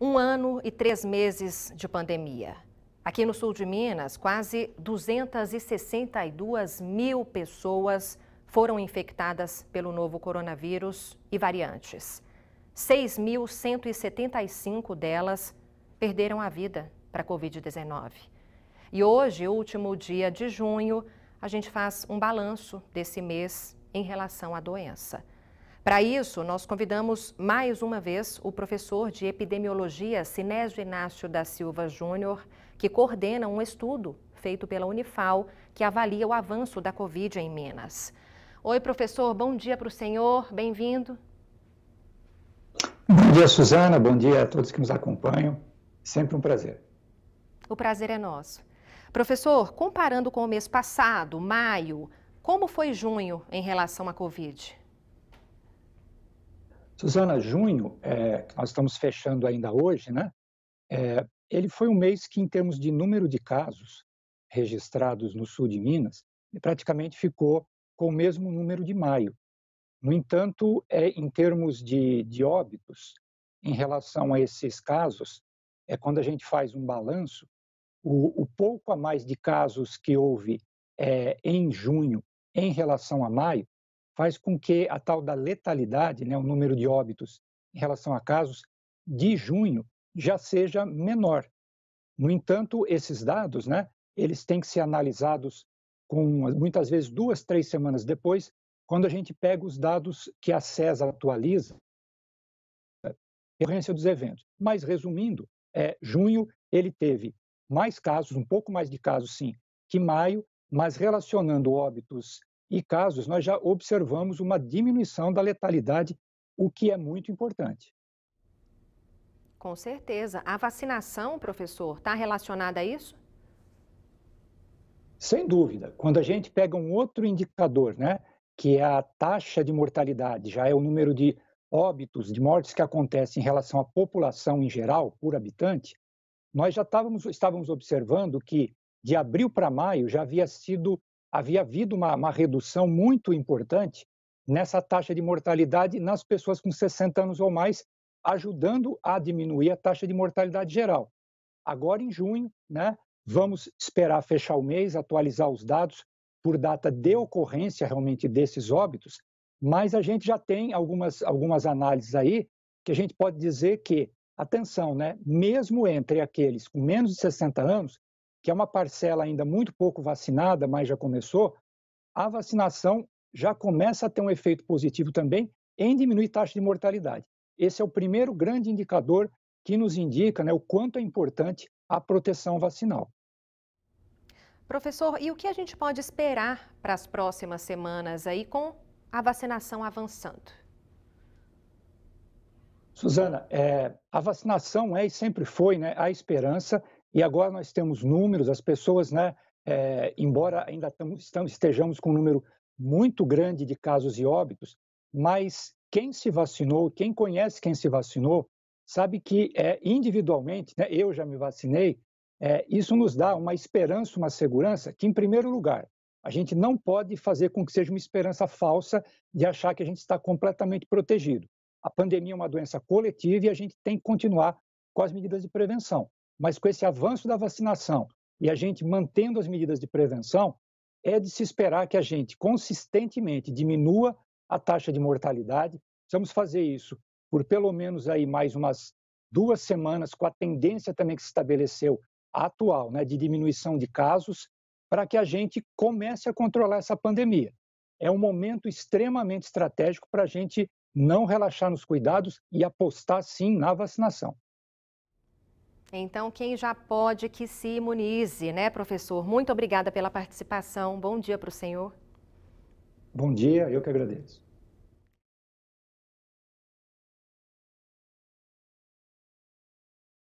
Um ano e três meses de pandemia. Aqui no sul de Minas, quase 262 mil pessoas foram infectadas pelo novo coronavírus e variantes. 6.175 delas perderam a vida para a Covid-19. E hoje, último dia de junho, a gente faz um balanço desse mês em relação à doença. Para isso, nós convidamos mais uma vez o professor de epidemiologia Sinésio Inácio da Silva Júnior, que coordena um estudo feito pela Unifal que avalia o avanço da Covid em Minas. Oi, professor, bom dia para o senhor, bem-vindo. Bom dia, Suzana, bom dia a todos que nos acompanham. Sempre um prazer. O prazer é nosso. Professor, comparando com o mês passado, maio, como foi junho em relação à Covid? Suzana, junho, é, que nós estamos fechando ainda hoje, né? É, ele foi um mês que, em termos de número de casos registrados no sul de Minas, praticamente ficou com o mesmo número de maio. No entanto, é, em termos de, de óbitos, em relação a esses casos, é quando a gente faz um balanço, o, o pouco a mais de casos que houve é, em junho em relação a maio faz com que a tal da letalidade, né, o número de óbitos em relação a casos de junho, já seja menor. No entanto, esses dados, né, eles têm que ser analisados com muitas vezes duas, três semanas depois, quando a gente pega os dados que a CESA atualiza, recorrência dos eventos. Mas resumindo, é, junho ele teve mais casos, um pouco mais de casos sim, que maio, mas relacionando óbitos e casos, nós já observamos uma diminuição da letalidade, o que é muito importante. Com certeza. A vacinação, professor, está relacionada a isso? Sem dúvida. Quando a gente pega um outro indicador, né, que é a taxa de mortalidade, já é o número de óbitos, de mortes que acontecem em relação à população em geral, por habitante, nós já estávamos observando que de abril para maio já havia sido havia havido uma, uma redução muito importante nessa taxa de mortalidade nas pessoas com 60 anos ou mais, ajudando a diminuir a taxa de mortalidade geral. Agora, em junho, né, vamos esperar fechar o mês, atualizar os dados por data de ocorrência realmente desses óbitos, mas a gente já tem algumas, algumas análises aí que a gente pode dizer que, atenção, né, mesmo entre aqueles com menos de 60 anos, que é uma parcela ainda muito pouco vacinada, mas já começou, a vacinação já começa a ter um efeito positivo também em diminuir taxa de mortalidade. Esse é o primeiro grande indicador que nos indica né, o quanto é importante a proteção vacinal. Professor, e o que a gente pode esperar para as próximas semanas aí com a vacinação avançando? Suzana, é, a vacinação é e sempre foi né, a esperança e agora nós temos números, as pessoas, né, é, embora ainda estamos, estejamos com um número muito grande de casos e óbitos, mas quem se vacinou, quem conhece quem se vacinou, sabe que é, individualmente, né, eu já me vacinei, é, isso nos dá uma esperança, uma segurança que, em primeiro lugar, a gente não pode fazer com que seja uma esperança falsa de achar que a gente está completamente protegido. A pandemia é uma doença coletiva e a gente tem que continuar com as medidas de prevenção. Mas com esse avanço da vacinação e a gente mantendo as medidas de prevenção, é de se esperar que a gente consistentemente diminua a taxa de mortalidade. Precisamos fazer isso por pelo menos aí mais umas duas semanas, com a tendência também que se estabeleceu atual, né, de diminuição de casos, para que a gente comece a controlar essa pandemia. É um momento extremamente estratégico para a gente não relaxar nos cuidados e apostar sim na vacinação. Então, quem já pode que se imunize, né, professor? Muito obrigada pela participação. Bom dia para o senhor. Bom dia, eu que agradeço.